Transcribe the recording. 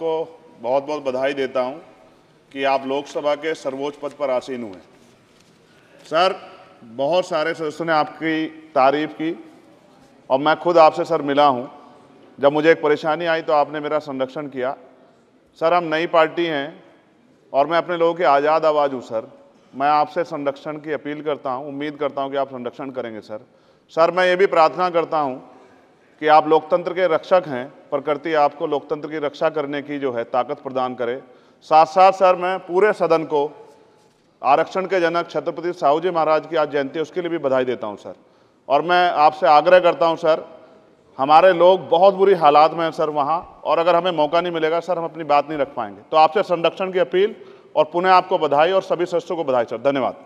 को बहुत बहुत बधाई देता हूं कि आप लोकसभा के सर्वोच्च पद पर आसीन हुए सर बहुत सारे सदस्यों ने आपकी तारीफ की और मैं खुद आपसे सर मिला हूं जब मुझे एक परेशानी आई तो आपने मेरा संरक्षण किया सर हम नई पार्टी हैं और मैं अपने लोगों की आज़ाद आवाज़ हूँ सर मैं आपसे संरक्षण की अपील करता हूँ उम्मीद करता हूँ कि आप संरक्षण करेंगे सर सर मैं ये भी प्रार्थना करता हूँ कि आप लोकतंत्र के रक्षक हैं प्रकृति आपको लोकतंत्र की रक्षा करने की जो है ताकत प्रदान करे साथ साथ सर मैं पूरे सदन को आरक्षण के जनक छत्रपति साहू जी महाराज की आज जयंती उसके लिए भी बधाई देता हूँ सर और मैं आपसे आग्रह करता हूँ सर हमारे लोग बहुत बुरी हालात में हैं सर वहाँ और अगर हमें मौका नहीं मिलेगा सर हम अपनी बात नहीं रख पाएंगे तो आपसे संरक्षण की अपील और पुनः आपको बधाई और सभी सदस्यों को बधाई सर धन्यवाद